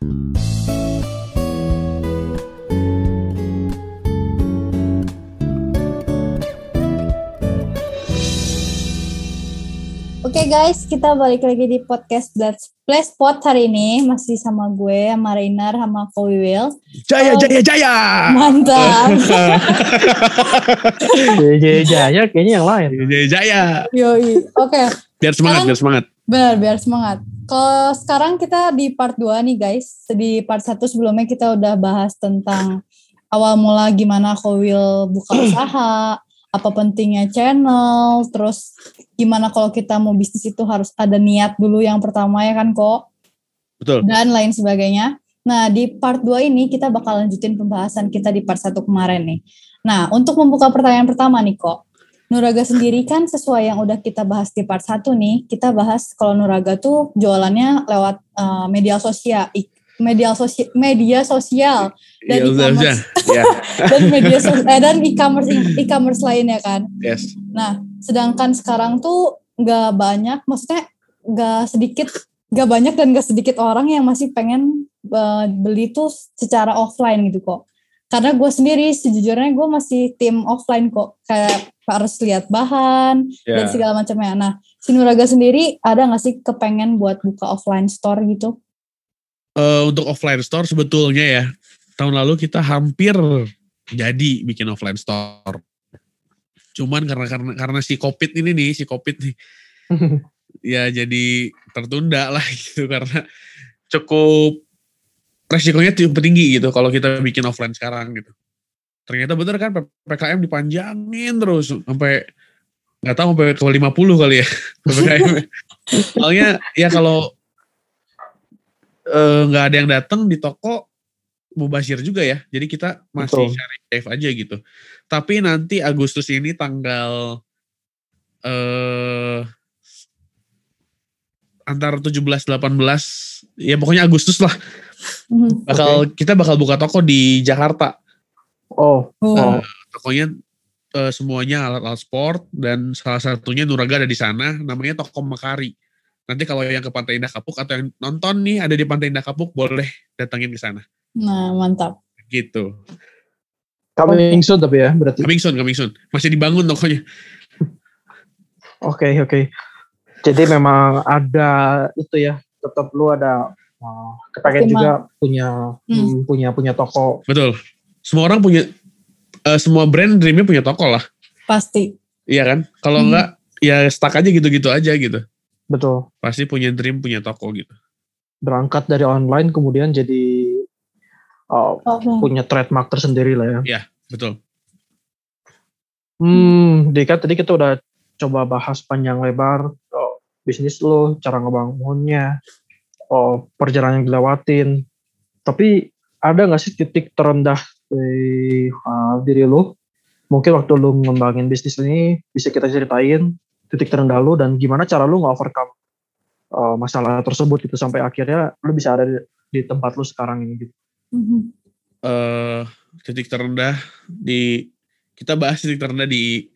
Oke okay guys, kita balik lagi di podcast That's Play Spot hari ini masih sama gue, sama Rainer, sama Kowi Will. Jaya, oh, jaya, jaya. Mantap. jaya, jaya, jaya, kayaknya yang lain. Jaya, jaya. Yoi. Oke. Okay. Biar semangat, Sekarang, biar semangat. Benar, biar semangat. Kalau sekarang kita di part 2 nih guys. Di part 1 sebelumnya kita udah bahas tentang awal mula gimana will buka usaha, apa pentingnya channel, terus gimana kalau kita mau bisnis itu harus ada niat dulu yang pertama ya kan kok. Betul. Dan lain sebagainya. Nah, di part 2 ini kita bakal lanjutin pembahasan kita di part 1 kemarin nih. Nah, untuk membuka pertanyaan pertama nih kok. Nuraga sendiri kan sesuai yang udah kita bahas di part 1 nih, kita bahas kalau Nuraga tuh jualannya lewat uh, media sosial, media sosial media sosial dan iya, e-commerce yeah. dan media sosial eh, dan e-commerce e-commerce lainnya kan yes nah sedangkan sekarang tuh nggak banyak maksudnya nggak sedikit nggak banyak dan nggak sedikit orang yang masih pengen uh, beli tuh secara offline gitu kok karena gue sendiri sejujurnya gue masih tim offline kok kayak harus lihat bahan yeah. dan segala macamnya nah Sinuraga sendiri ada nggak sih kepengen buat buka offline store gitu uh, untuk offline store sebetulnya ya tahun lalu kita hampir jadi bikin offline store cuman karena karena karena si covid ini nih si covid nih ya jadi tertunda lah gitu karena cukup resikonya cukup tinggi gitu kalau kita bikin offline sekarang gitu. Ternyata bener kan PPKM dipanjangin terus sampai nggak tahu sampai ke 50 kali ya PPKM. Soalnya ya kalau eh, nggak ada yang datang di toko mubazir juga ya. Jadi kita masih Betul. cari safe aja gitu. Tapi nanti Agustus ini tanggal eh antara 17 18 ya pokoknya Agustus lah bakal okay. kita bakal buka toko di Jakarta. Oh. oh. Uh, tokonya uh, semuanya alat-alat sport dan salah satunya Nuraga ada di sana namanya Toko Makari Nanti kalau yang ke Pantai Indah Kapuk atau yang nonton nih ada di Pantai Indah Kapuk boleh datangin ke sana. Nah, mantap. Gitu. Coming soon tapi ya berarti. Coming soon, coming soon. Masih dibangun tokonya. Oke, oke. Okay, okay. Jadi memang ada itu ya, tetap lu ada uh, kepengen juga punya hmm. hmm. punya punya toko. Betul. Semua orang punya uh, semua brand dreamnya punya toko lah. Pasti. Iya kan? Kalau hmm. enggak ya stuck aja gitu-gitu aja gitu. Betul. Pasti punya dream punya toko gitu. Berangkat dari online kemudian jadi uh, oh. punya trademark tersendiri lah ya. Iya, betul. Hmm, Dika tadi kita udah coba bahas panjang lebar oh, bisnis lo, cara ngebangunnya, oh, perjalanan yang dilewatin tapi ada nggak sih titik terendah di uh, eh, diri lo mungkin waktu lo ngembangin bisnis ini bisa kita ceritain titik terendah lo dan gimana cara lo nge-overcome uh, masalah tersebut gitu sampai akhirnya lo bisa ada di, di tempat lo sekarang ini gitu uh, titik terendah di kita bahas titik terendah di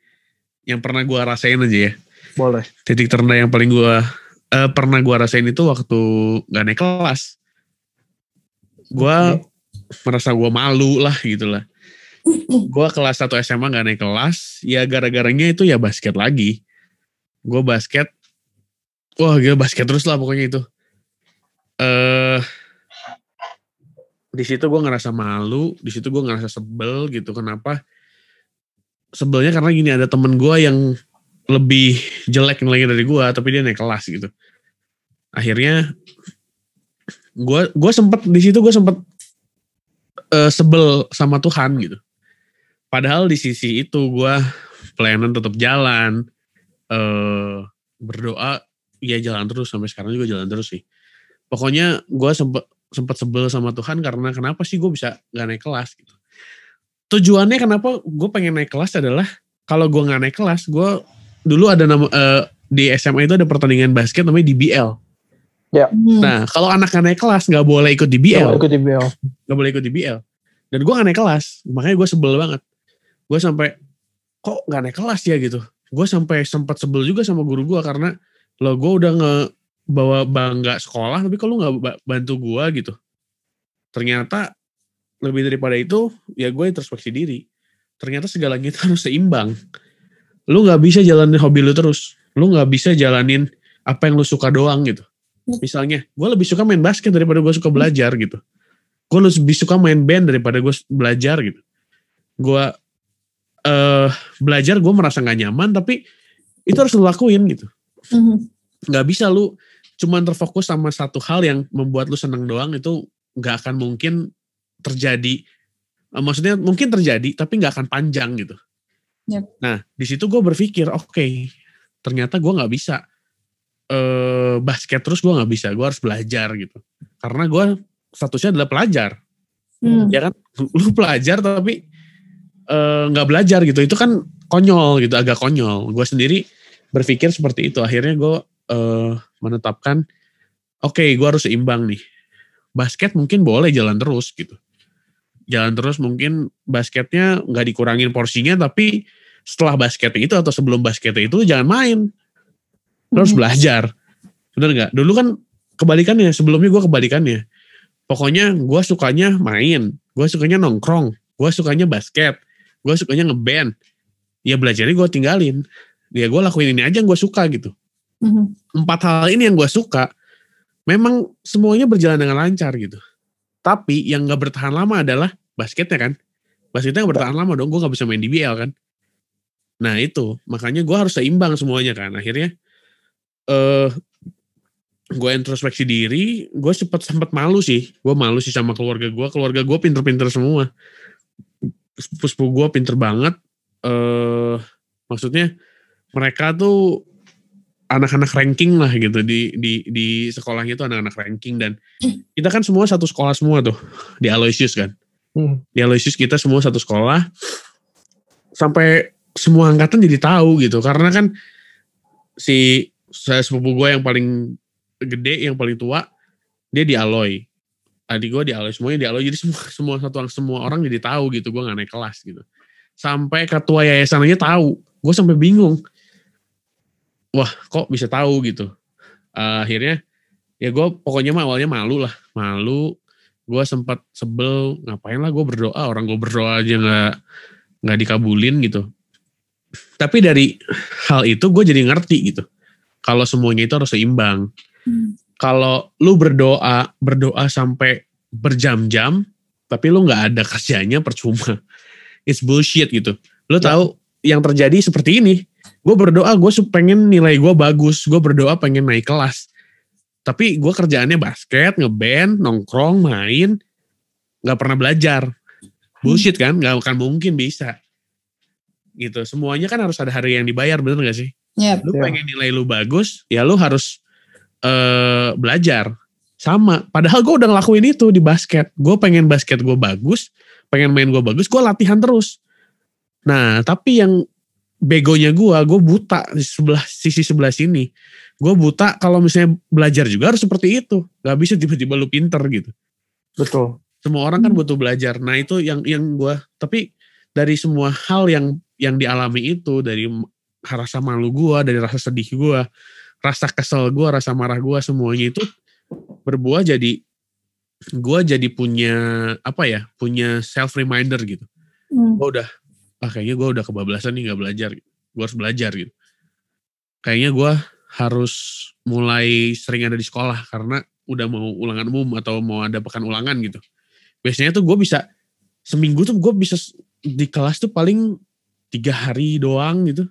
yang pernah gue rasain aja ya boleh titik terendah yang paling gue uh, pernah gue rasain itu waktu gak naik kelas. Gue okay. merasa gue malu lah gitu lah. gue kelas satu SMA gak naik kelas, ya gara-garanya itu ya basket lagi. Gue basket, wah gila basket terus lah pokoknya itu. eh uh, di situ gue ngerasa malu, di situ gue ngerasa sebel gitu. Kenapa? Sebelnya karena gini ada temen gue yang lebih jelek nilainya dari gue, tapi dia naik kelas gitu akhirnya gue gue sempet di situ gue sempet uh, sebel sama Tuhan gitu padahal di sisi itu gue pelayanan tetap jalan uh, berdoa ya jalan terus sampai sekarang juga jalan terus sih pokoknya gue sempet sempat sebel sama Tuhan karena kenapa sih gue bisa gak naik kelas gitu. Tujuannya kenapa gue pengen naik kelas adalah kalau gue gak naik kelas, gue dulu ada nama uh, di SMA itu ada pertandingan basket namanya DBL. Yeah. Hmm. Nah, kalau anak gak naik kelas nggak boleh ikut di BL. Gak boleh ikut di BL. Gak boleh ikut di BL. Dan gue gak naik kelas, makanya gue sebel banget. Gue sampai kok gak naik kelas ya gitu. Gue sampai sempat sebel juga sama guru gue karena lo gue udah nge bawa bangga sekolah, tapi kalau nggak bantu gue gitu. Ternyata lebih daripada itu, ya gue introspeksi diri. Ternyata segala gitu harus seimbang. Lu nggak bisa jalanin hobi lu terus. Lu nggak bisa jalanin apa yang lu suka doang gitu Misalnya, gue lebih suka main basket daripada gue suka belajar gitu. Gue lebih suka main band daripada gue belajar gitu. Gue uh, belajar gue merasa gak nyaman, tapi itu harus lo lakuin gitu. Mm-hmm. bisa lu cuman terfokus sama satu hal yang membuat lu seneng doang itu nggak akan mungkin terjadi. Eh, maksudnya mungkin terjadi, tapi nggak akan panjang gitu. Yep. Nah, di situ gue berpikir, oke, okay, ternyata gue nggak bisa eh, basket terus gue nggak bisa gue harus belajar gitu karena gue statusnya adalah pelajar hmm. ya kan lu pelajar tapi eh, nggak eh, belajar gitu itu kan konyol gitu agak konyol gue sendiri berpikir seperti itu akhirnya gue eh, menetapkan oke okay, gue harus seimbang nih basket mungkin boleh jalan terus gitu jalan terus mungkin basketnya nggak dikurangin porsinya tapi setelah basketnya itu atau sebelum basketnya itu jangan main lo harus belajar bener nggak dulu kan kebalikannya sebelumnya gue kebalikannya pokoknya gue sukanya main gue sukanya nongkrong gue sukanya basket gue sukanya ngeband ya belajarnya gue tinggalin ya gue lakuin ini aja yang gue suka gitu hmm empat hal ini yang gue suka memang semuanya berjalan dengan lancar gitu tapi yang gak bertahan lama adalah basketnya kan basketnya gak bertahan lama dong gue gak bisa main DBL kan nah itu makanya gue harus seimbang semuanya kan akhirnya uh, eh, gue introspeksi diri, gue sempat sempat malu sih. Gue malu sih sama keluarga gue. Keluarga gue pinter-pinter semua. Sepupu gue pinter banget. uh, maksudnya mereka tuh anak-anak ranking lah gitu di di di sekolahnya tuh anak-anak ranking dan kita kan semua satu sekolah semua tuh di Aloysius kan. Hmm. Di Aloysius kita semua satu sekolah. Sampai semua angkatan jadi tahu gitu karena kan si saya sepupu gue yang paling gede yang paling tua dia di Aloy adik gue di Aloy semuanya di Aloy jadi semua semua satu orang semua orang jadi tahu gitu gue nggak naik kelas gitu sampai ketua yayasan aja tahu gue sampai bingung wah kok bisa tahu gitu uh, akhirnya ya gue pokoknya mah awalnya malu lah malu gue sempat sebel ngapain lah gue berdoa orang gue berdoa aja nggak nggak dikabulin gitu tapi dari hal itu gue jadi ngerti gitu kalau semuanya itu harus seimbang. Hmm. Kalau lu berdoa, berdoa sampai berjam-jam, tapi lu nggak ada kerjanya percuma. It's bullshit gitu. Lu ya. tahu yang terjadi seperti ini. Gue berdoa, gue pengen nilai gue bagus. Gue berdoa pengen naik kelas. Tapi gue kerjaannya basket, ngeband, nongkrong, main. Gak pernah belajar. Bullshit kan? Gak akan mungkin bisa. Gitu. Semuanya kan harus ada hari yang dibayar, bener gak sih? Yep. Ya, lu pengen nilai lu bagus, ya lu harus uh, belajar. Sama. Padahal gue udah ngelakuin itu di basket. Gue pengen basket gue bagus, pengen main gue bagus, gue latihan terus. Nah, tapi yang begonya gue, gue buta di sebelah sisi sebelah sini. Gue buta kalau misalnya belajar juga harus seperti itu. Gak bisa tiba-tiba lu pinter gitu. Betul. Semua orang kan hmm. butuh belajar. Nah itu yang yang gue. Tapi dari semua hal yang yang dialami itu dari rasa malu gue dari rasa sedih gue rasa kesel gue rasa marah gue semuanya itu berbuah jadi gue jadi punya apa ya punya self reminder gitu hmm. gue udah ah kayaknya gue udah kebablasan nih nggak belajar gitu. gue harus belajar gitu kayaknya gue harus mulai sering ada di sekolah karena udah mau ulangan umum atau mau ada pekan ulangan gitu biasanya tuh gue bisa seminggu tuh gue bisa di kelas tuh paling tiga hari doang gitu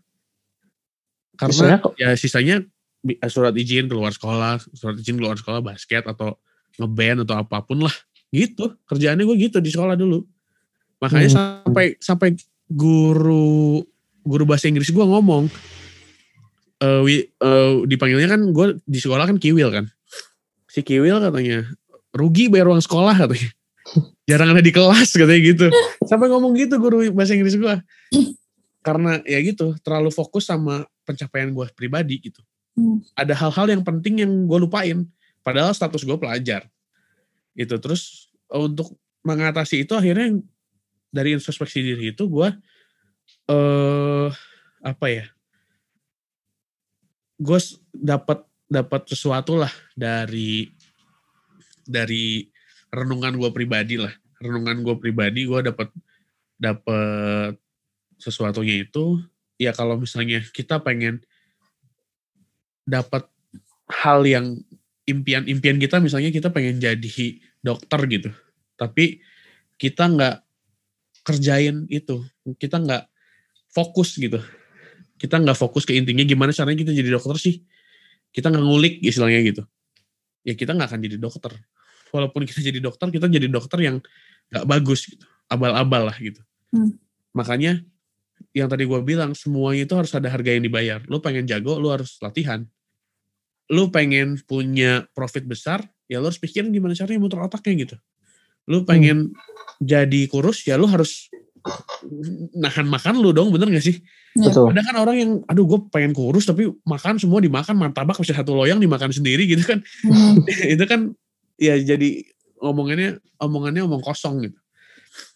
karena sisanya, ya sisanya eh, surat izin keluar sekolah surat izin keluar sekolah basket atau ngeband atau apapun lah gitu kerjaannya gue gitu di sekolah dulu makanya hmm. sampai sampai guru guru bahasa Inggris gue ngomong uh, eh, we, uh, dipanggilnya kan gue di sekolah kan Kiwil kan si Kiwil katanya rugi bayar uang sekolah katanya jarang ada di kelas katanya gitu sampai ngomong gitu guru bahasa Inggris gue karena ya gitu terlalu fokus sama pencapaian gue pribadi gitu. Hmm. Ada hal-hal yang penting yang gue lupain. Padahal status gue pelajar. Itu terus e, untuk mengatasi itu akhirnya dari introspeksi diri itu gue uh, apa ya? Gue dapat dapat sesuatu lah dari dari renungan gue pribadi lah. Renungan gue pribadi gue dapat dapat sesuatunya itu ya kalau misalnya kita pengen dapat hal yang impian-impian kita misalnya kita pengen jadi dokter gitu tapi kita nggak kerjain itu kita nggak fokus gitu kita nggak fokus ke intinya gimana caranya kita jadi dokter sih kita nggak ngulik istilahnya gitu ya kita nggak akan jadi dokter walaupun kita jadi dokter kita jadi dokter yang nggak bagus gitu abal-abal lah gitu hmm. makanya yang tadi gue bilang semuanya itu harus ada harga yang dibayar. Lu pengen jago, lu harus latihan. Lu pengen punya profit besar, ya lu harus pikirin gimana caranya muter otaknya gitu. Lu hmm. pengen hmm. jadi kurus, ya lu harus nahan makan lu dong, bener gak sih? Iya. Betul. Ada kan orang yang, aduh gue pengen kurus tapi makan semua dimakan, martabak bisa satu loyang dimakan sendiri gitu kan. Hmm. itu kan ya jadi omongannya, omongannya omong kosong gitu.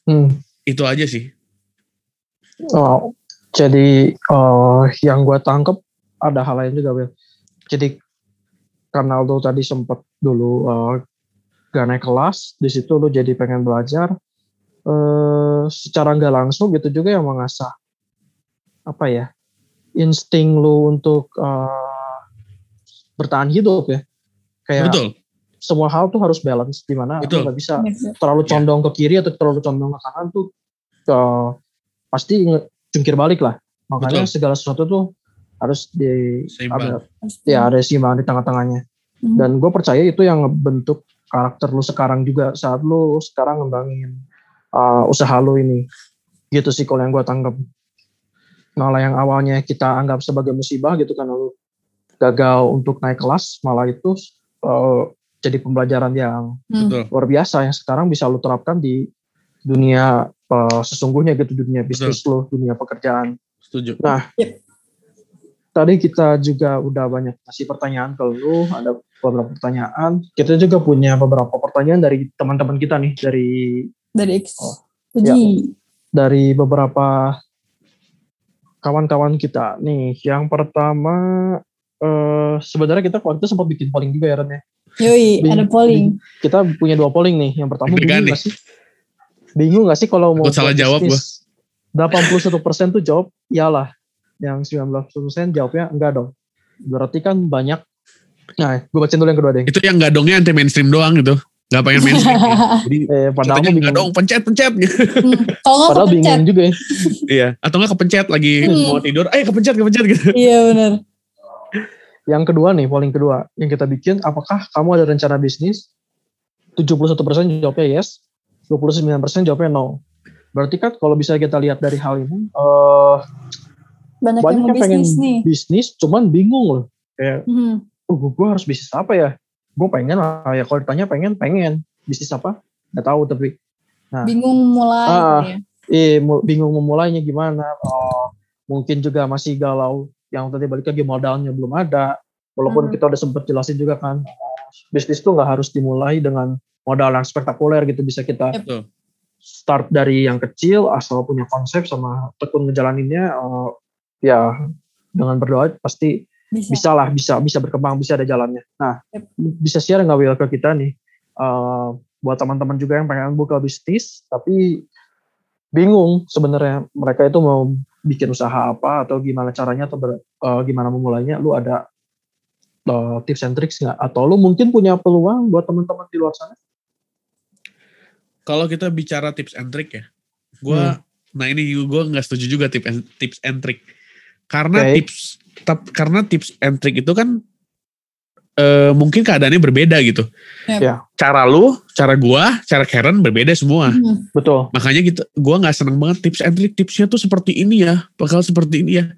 Hmm. Itu aja sih Oh, jadi uh, yang gue tangkep ada hal lain juga, Will. Jadi Ronaldo tadi sempat dulu uh, gak naik kelas, di situ lu jadi pengen belajar. Uh, secara nggak langsung gitu juga yang ya, mengasah apa ya insting lu untuk uh, bertahan hidup ya kayak Betul. semua hal tuh harus balance di mana nggak bisa terlalu ya. condong ke kiri atau terlalu condong ke kanan tuh uh, pasti jungkir balik lah. Makanya Betul. segala sesuatu tuh harus di ada, ya ada sih di tengah-tengahnya. Hmm. Dan gue percaya itu yang bentuk karakter lu sekarang juga saat lu sekarang ngembangin uh, usaha lu ini. Gitu sih kalau yang gue tanggap. Malah yang awalnya kita anggap sebagai musibah gitu kan lu gagal untuk naik kelas malah itu uh, jadi pembelajaran yang hmm. luar biasa yang sekarang bisa lu terapkan di dunia uh, sesungguhnya gitu dunia bisnis Betul. lo, dunia pekerjaan. Setuju. Nah, yep. tadi kita juga udah banyak kasih pertanyaan ke lo, ada beberapa pertanyaan. Kita juga punya beberapa pertanyaan dari teman-teman kita nih dari dari X. Oh, ya, dari beberapa kawan-kawan kita nih. Yang pertama uh, sebenarnya kita waktu itu sempat bikin polling juga ya Ren ya. Yoi, ada polling. Kita punya dua polling nih. Yang pertama bunyi masih Bingung gak sih kalau mau salah jawab gua. 81 persen tuh jawab iyalah. Yang 19 persen jawabnya enggak dong. Berarti kan banyak. Nah, gue bacain dulu yang kedua deh. Itu yang enggak dongnya anti mainstream doang gitu. Gak pengen mainstream. ya. Jadi eh, padahal bingung. dong pencet pencet. Hmm, padahal kepencet. bingung juga ya. iya. Atau nggak kepencet lagi hmm. mau tidur. Eh kepencet kepencet gitu. Iya benar. Yang kedua nih, paling kedua yang kita bikin, apakah kamu ada rencana bisnis? 71% jawabnya yes, 29% jawabnya no. Berarti kan kalau bisa kita lihat dari hal ini, uh, banyak, banyak yang, yang pengen bisnis nih. bisnis, cuman bingung loh. Kayak, hmm. oh, gue harus bisnis apa ya? Gue pengen lah, ya kalau ditanya pengen, pengen. Bisnis apa? Gak tahu tapi. Nah, bingung mulai. Uh, ya. Eh, bingung memulainya gimana. Oh, mungkin juga masih galau. Yang tadi balik lagi modalnya belum ada. Walaupun hmm. kita udah sempat jelasin juga kan, bisnis tuh gak harus dimulai dengan modal yang spektakuler gitu bisa kita iya, Betul. start dari yang kecil asal punya konsep sama tekun ngejalaninnya uh, ya dengan berdoa pasti bisa. bisa lah bisa bisa berkembang bisa ada jalannya nah yep. bisa share nggak Will ke kita nih uh, buat teman-teman juga yang pengen buka bisnis tapi bingung sebenarnya mereka itu mau bikin usaha apa atau gimana caranya atau ber, uh, gimana memulainya lu ada uh, tips and tricks nggak atau lu mungkin punya peluang buat teman-teman di luar sana kalau kita bicara tips and trick ya, gue, hmm. nah ini gue nggak setuju juga tips and, tips and trick karena okay. tips tap, karena tips and trick itu kan e, mungkin keadaannya berbeda gitu. Yeah. Ya. Cara lu, cara gue, cara Karen berbeda semua. Hmm. Betul. Makanya gitu, gue nggak seneng banget tips and trick tipsnya tuh seperti ini ya, bakal seperti ini ya.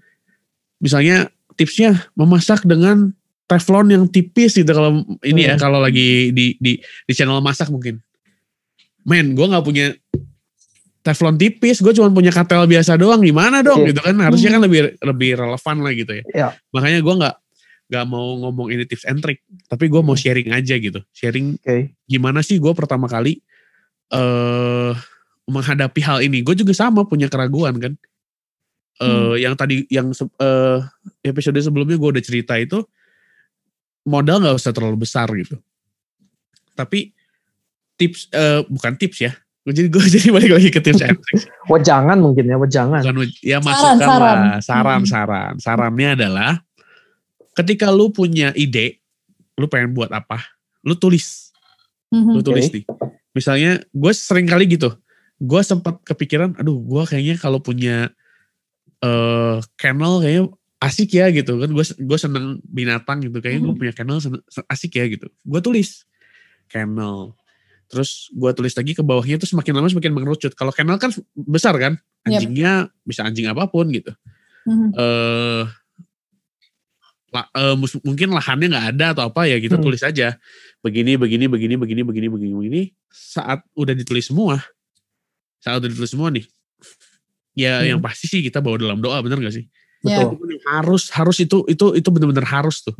Misalnya tipsnya memasak dengan teflon yang tipis gitu kalau ini ya, hmm. ya kalau lagi di di di channel masak mungkin men gue nggak punya teflon tipis, gue cuma punya katel biasa doang, gimana dong yeah. gitu kan? Harusnya kan lebih lebih relevan lah gitu ya. Yeah. Makanya gue nggak nggak mau ngomong ini tips and trick, tapi gue mau hmm. sharing aja gitu, sharing okay. gimana sih gue pertama kali uh, menghadapi hal ini. Gue juga sama punya keraguan kan. Uh, hmm. Yang tadi yang uh, episode sebelumnya gue udah cerita itu modal nggak usah terlalu besar gitu. Tapi tips uh, bukan tips ya jadi gue jadi balik lagi ke tips Wah jangan Wajangan mungkin ya, wajangan. Bukan, ya masukkan saran, lah, saran, hmm. saran. Sarannya adalah ketika lu punya ide, lu pengen buat apa, lu tulis. Mm-hmm. Lu tulis okay. nih. Misalnya gue sering kali gitu, gue sempat kepikiran, aduh gue kayaknya kalau punya uh, kennel kayaknya asik ya gitu kan gue gue seneng binatang gitu kayaknya mm. gue punya kennel asik ya gitu gue tulis kennel Terus gue tulis lagi ke bawahnya terus semakin lama semakin mengerucut. Kalau kenal kan besar kan, anjingnya yep. bisa anjing apapun gitu. Mm-hmm. Uh, la, uh, mungkin lahannya nggak ada atau apa ya gitu mm. tulis aja begini begini begini begini begini begini begini saat udah ditulis semua saat udah ditulis semua nih ya mm. yang pasti sih kita bawa dalam doa bener gak sih betul yeah. harus harus itu itu itu benar-benar harus tuh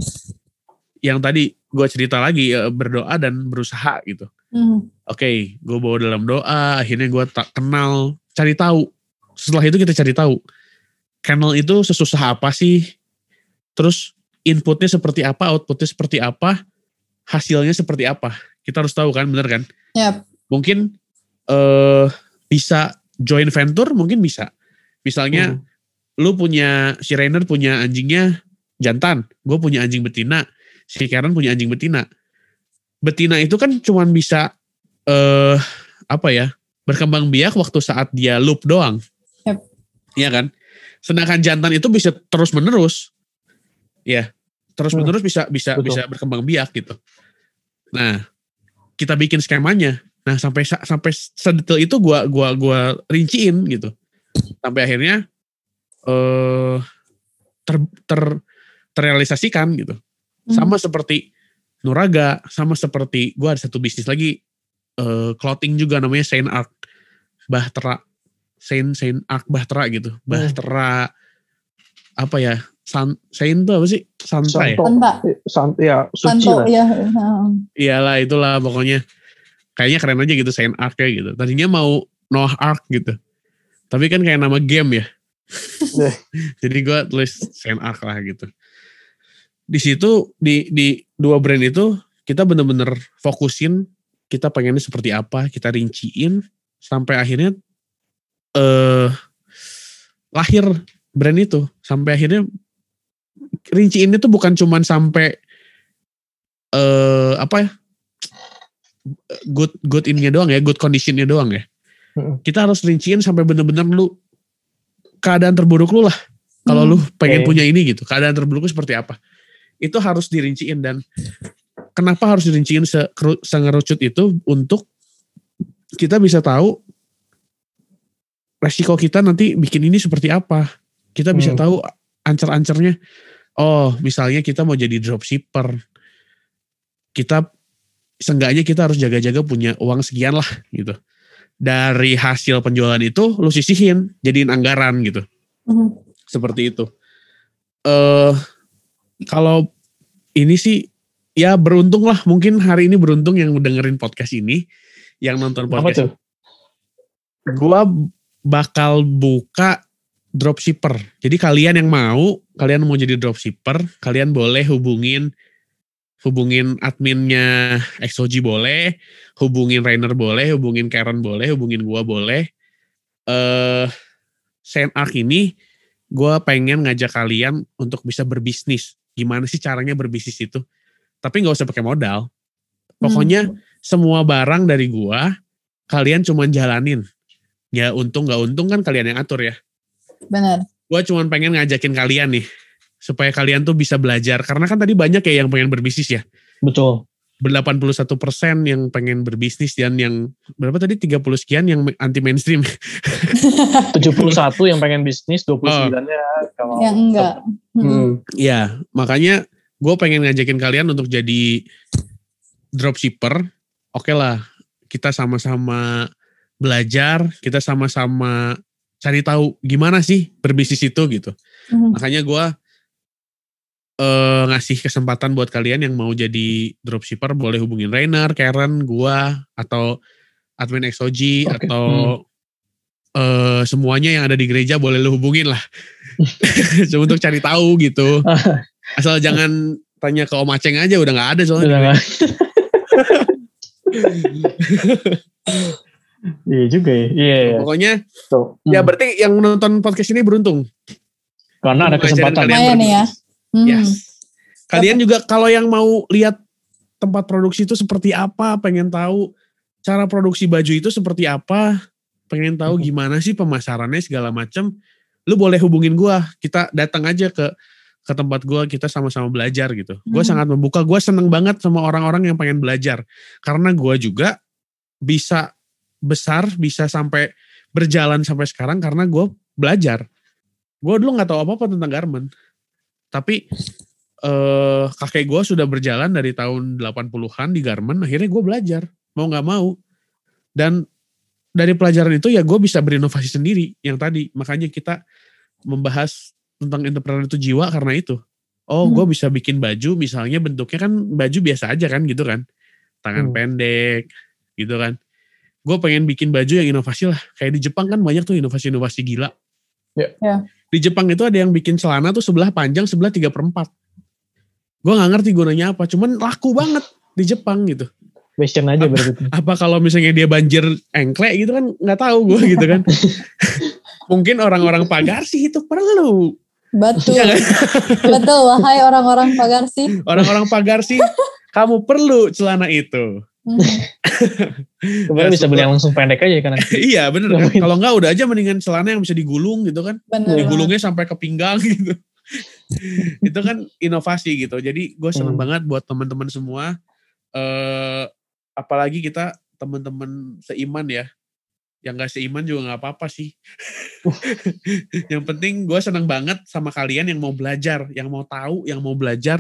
yang tadi gue cerita lagi eh, berdoa dan berusaha gitu Hmm. Oke, okay, gue bawa dalam doa. Akhirnya gue tak kenal, cari tahu. Setelah itu kita cari tahu, kenal itu sesusah apa sih? Terus inputnya seperti apa, outputnya seperti apa, hasilnya seperti apa? Kita harus tahu kan, bener kan? Yep. Mungkin uh, bisa join venture, mungkin bisa. Misalnya, hmm. lu punya si Rainer punya anjingnya jantan, gue punya anjing betina, si Karen punya anjing betina betina itu kan cuman bisa eh apa ya berkembang biak waktu saat dia loop doang. Yep. Iya kan? Sedangkan jantan itu bisa terus menerus. Ya, terus menerus bisa bisa Betul. bisa berkembang biak gitu. Nah, kita bikin skemanya. Nah, sampai sampai sedetail itu gua gua gua rinciin gitu. Sampai akhirnya eh ter, ter terrealisasikan gitu. Hmm. Sama seperti Nuraga sama seperti gue ada satu bisnis lagi uh, clothing juga namanya Saint Arc Bahtera Saint Saint Arc Bahtera gitu hmm. Bahtera hmm. apa ya San, Saint itu apa sih ya? Santa Santo. ya Santa ya suci ya. iyalah itulah pokoknya kayaknya keren aja gitu Saint Arc ya gitu tadinya mau Noah Ark gitu tapi kan kayak nama game ya jadi gue tulis Saint Arc lah gitu di situ di di dua brand itu kita bener-bener fokusin kita pengennya seperti apa kita rinciin sampai akhirnya eh lahir brand itu sampai akhirnya rinciin itu bukan cuman sampai eh apa ya good good innya doang ya good conditionnya doang ya hmm. kita harus rinciin sampai bener-bener lu keadaan terburuk lu lah kalau hmm. lu pengen okay. punya ini gitu keadaan terburuk lu seperti apa itu harus dirinciin dan kenapa harus dirinciin sengerucut itu untuk kita bisa tahu resiko kita nanti bikin ini seperti apa. Kita bisa hmm. tahu ancer-ancernya. Oh, misalnya kita mau jadi dropshipper. Kita seenggaknya kita harus jaga-jaga punya uang sekian lah gitu. Dari hasil penjualan itu lu sisihin, jadiin anggaran gitu. Hmm. Seperti itu. Eh uh, kalau ini sih ya beruntung lah mungkin hari ini beruntung yang dengerin podcast ini yang nonton podcast. Apa tuh? Gua bakal buka dropshipper. Jadi kalian yang mau, kalian mau jadi dropshipper, kalian boleh hubungin hubungin adminnya Exoji boleh, hubungin Rainer boleh, hubungin Karen boleh, hubungin gua boleh. Eh uh, ini gua pengen ngajak kalian untuk bisa berbisnis gimana sih caranya berbisnis itu tapi nggak usah pakai modal pokoknya hmm. semua barang dari gua kalian cuma jalanin ya untung nggak untung kan kalian yang atur ya benar gua cuma pengen ngajakin kalian nih supaya kalian tuh bisa belajar karena kan tadi banyak ya yang pengen berbisnis ya betul 81 persen yang pengen berbisnis dan yang berapa tadi 30 sekian yang anti mainstream 71 yang pengen bisnis 29 oh. nya ya enggak hmm. ya makanya gue pengen ngajakin kalian untuk jadi dropshipper oke okay lah kita sama-sama belajar kita sama-sama cari tahu gimana sih berbisnis itu gitu hmm. makanya gue uh, ngasih kesempatan buat kalian yang mau jadi dropshipper boleh hubungin Rainer, Karen, gua atau admin XOG okay. atau hmm. uh, semuanya yang ada di gereja boleh lu hubungin lah. Cuma untuk cari tahu gitu. Asal jangan tanya ke Om Aceng aja udah nggak ada soalnya. Iya juga ya. Iya. iya. Pokoknya so, ya hmm. berarti yang menonton podcast ini beruntung. Karena ada kesempatan yang ya. Hmm. Yes. Kalian juga kalau yang mau lihat tempat produksi itu seperti apa, pengen tahu cara produksi baju itu seperti apa, pengen tahu hmm. gimana sih pemasarannya segala macam, lu boleh hubungin gua. Kita datang aja ke ke tempat gua, kita sama-sama belajar gitu. Hmm. Gua sangat membuka, gua seneng banget sama orang-orang yang pengen belajar karena gua juga bisa besar, bisa sampai berjalan sampai sekarang karena gua belajar. Gue dulu nggak tahu apa-apa tentang garment tapi eh, kakek gue sudah berjalan dari tahun 80-an di Garmen. Akhirnya gue belajar. Mau gak mau. Dan dari pelajaran itu ya gue bisa berinovasi sendiri. Yang tadi. Makanya kita membahas tentang entrepreneur itu jiwa karena itu. Oh hmm. gue bisa bikin baju misalnya bentuknya kan baju biasa aja kan gitu kan. Tangan hmm. pendek gitu kan. Gue pengen bikin baju yang inovasi lah. Kayak di Jepang kan banyak tuh inovasi-inovasi gila. Yeah. Ya. Di Jepang itu ada yang bikin celana tuh sebelah panjang, sebelah tiga perempat, Gue gak ngerti gunanya apa, cuman laku banget di Jepang gitu. Question aja apa, berarti. Apa kalau misalnya dia banjir engklek gitu kan gak tahu gue gitu kan. Mungkin orang-orang pagar sih itu perlu. Betul. Ya, kan? Betul, wahai orang-orang pagar sih. Orang-orang pagar sih, kamu perlu celana itu. Hmm. kemarin bisa beli yang langsung pendek aja kan. iya bener Kalau enggak udah aja mendingan celana yang bisa digulung gitu kan. Bener. Digulungnya sampai ke pinggang gitu. itu kan inovasi gitu. Jadi gue seneng hmm. banget buat teman-teman semua. Eh apalagi kita teman-teman seiman ya. Yang gak seiman juga gak apa-apa sih. yang penting gue seneng banget sama kalian yang mau belajar, yang mau tahu, yang mau belajar.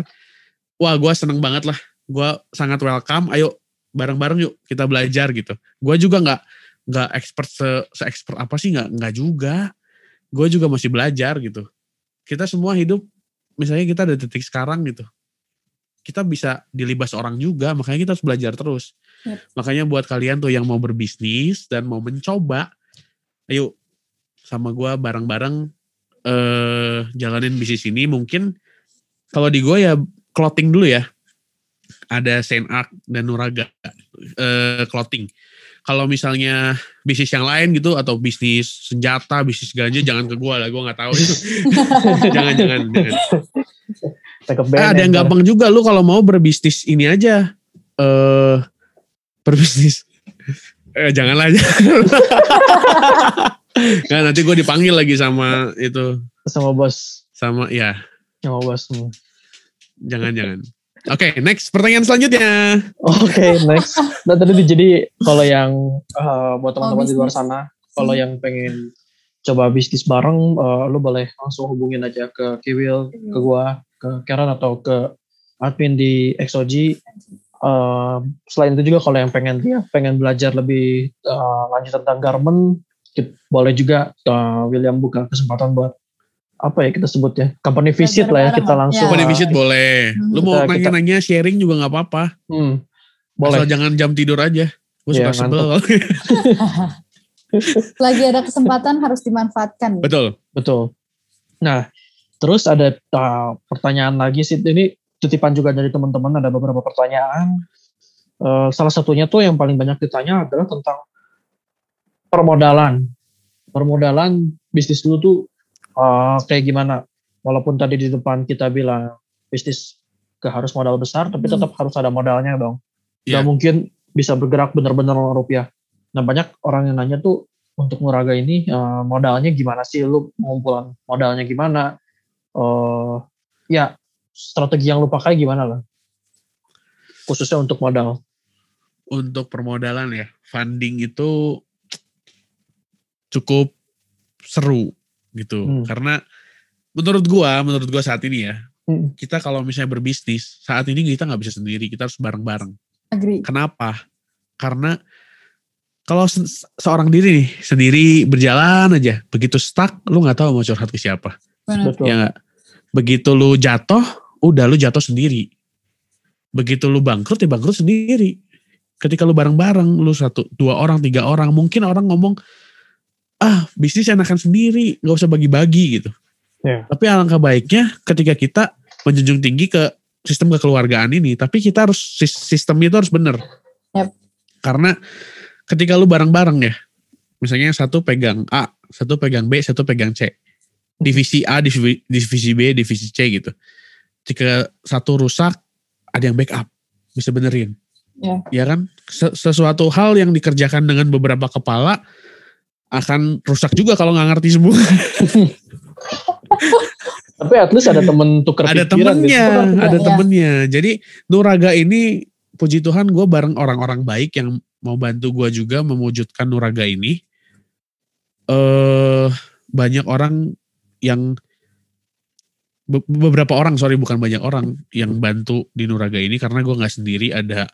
Wah gue seneng banget lah. Gue sangat welcome. Ayo bareng-bareng yuk kita belajar gitu. Gue juga nggak nggak expert se, se expert apa sih nggak nggak juga. Gue juga masih belajar gitu. Kita semua hidup misalnya kita ada titik sekarang gitu. Kita bisa dilibas orang juga, makanya kita harus belajar terus. Yep. Makanya buat kalian tuh yang mau berbisnis dan mau mencoba, ayo sama gue bareng-bareng eh jalanin bisnis ini mungkin kalau di gue ya clothing dulu ya ada Saint Arc dan Nuraga uh, clothing. Kalau misalnya bisnis yang lain gitu atau bisnis senjata, bisnis ganja jangan ke gua lah, gua nggak tahu itu. jangan jangan. jangan. Ah, ada yang gampang juga lu kalau mau berbisnis ini aja. Eh berbisnis. Eh janganlah aja. nah, nanti gue dipanggil lagi sama itu. Sama bos. Sama ya. Sama bos. Jangan jangan. Oke, okay, next pertanyaan selanjutnya. Oke, okay, next. Nah tadi jadi kalau yang uh, buat teman-teman di luar sana, kalau yang pengen coba bisnis bareng, uh, eh, lo boleh langsung hubungin aja ke Kiwil, ke iya. gua, ke Karen atau ke admin di XOG. Uh, selain itu juga kalau yang pengen dia ya, pengen belajar lebih uh, lanjut tentang garment, boleh juga uh, William buka kesempatan buat apa ya kita sebut ya company visit lah ya kita langsung ya. company visit boleh hmm. lu mau nanya-nanya sharing juga nggak apa-apa hmm. boleh Asal jangan jam tidur aja gue ya, suka sebel lagi ada kesempatan harus dimanfaatkan ya? betul betul nah terus ada uh, pertanyaan lagi sih ini titipan juga dari teman-teman ada beberapa pertanyaan uh, salah satunya tuh yang paling banyak ditanya adalah tentang permodalan permodalan bisnis dulu tuh uh, kayak gimana walaupun tadi di depan kita bilang bisnis gak harus modal besar tapi hmm. tetap harus ada modalnya dong yeah. gak mungkin bisa bergerak bener-bener rupiah nah banyak orang yang nanya tuh untuk nuraga ini uh, modalnya gimana sih lu pengumpulan modalnya gimana uh, ya strategi yang lu pakai gimana lah khususnya untuk modal untuk permodalan ya funding itu cukup seru gitu. Hmm. Karena menurut gua, menurut gua saat ini ya, hmm. kita kalau misalnya berbisnis saat ini kita nggak bisa sendiri, kita harus bareng-bareng. Agree. Kenapa? Karena kalau se seorang diri nih sendiri berjalan aja, begitu stuck, lu nggak tahu mau curhat ke siapa. Benar. Ya gak? Begitu lu jatuh, udah lu jatuh sendiri. Begitu lu bangkrut ya bangkrut sendiri. Ketika lu bareng-bareng, lu satu, dua orang, tiga orang, mungkin orang ngomong ah bisnis enakan sendiri nggak usah bagi-bagi gitu yeah. tapi alangkah baiknya ketika kita menjunjung tinggi ke sistem kekeluargaan ini tapi kita harus sistemnya itu harus bener. yep. karena ketika lu bareng-bareng ya misalnya satu pegang A satu pegang B satu pegang C divisi A divisi, divisi B divisi C gitu jika satu rusak ada yang backup bisa benerin yeah. ya iya kan sesuatu hal yang dikerjakan dengan beberapa kepala akan rusak juga kalau nggak ngerti semua. Tapi at least ada temen tuker ada pikiran. Gitu. Temennya, gitu. Ada ada iya. temennya. Jadi Nuraga ini puji Tuhan gue bareng orang-orang baik yang mau bantu gue juga mewujudkan Nuraga ini. eh banyak orang yang beberapa orang sorry bukan banyak orang yang bantu di Nuraga ini karena gue nggak sendiri ada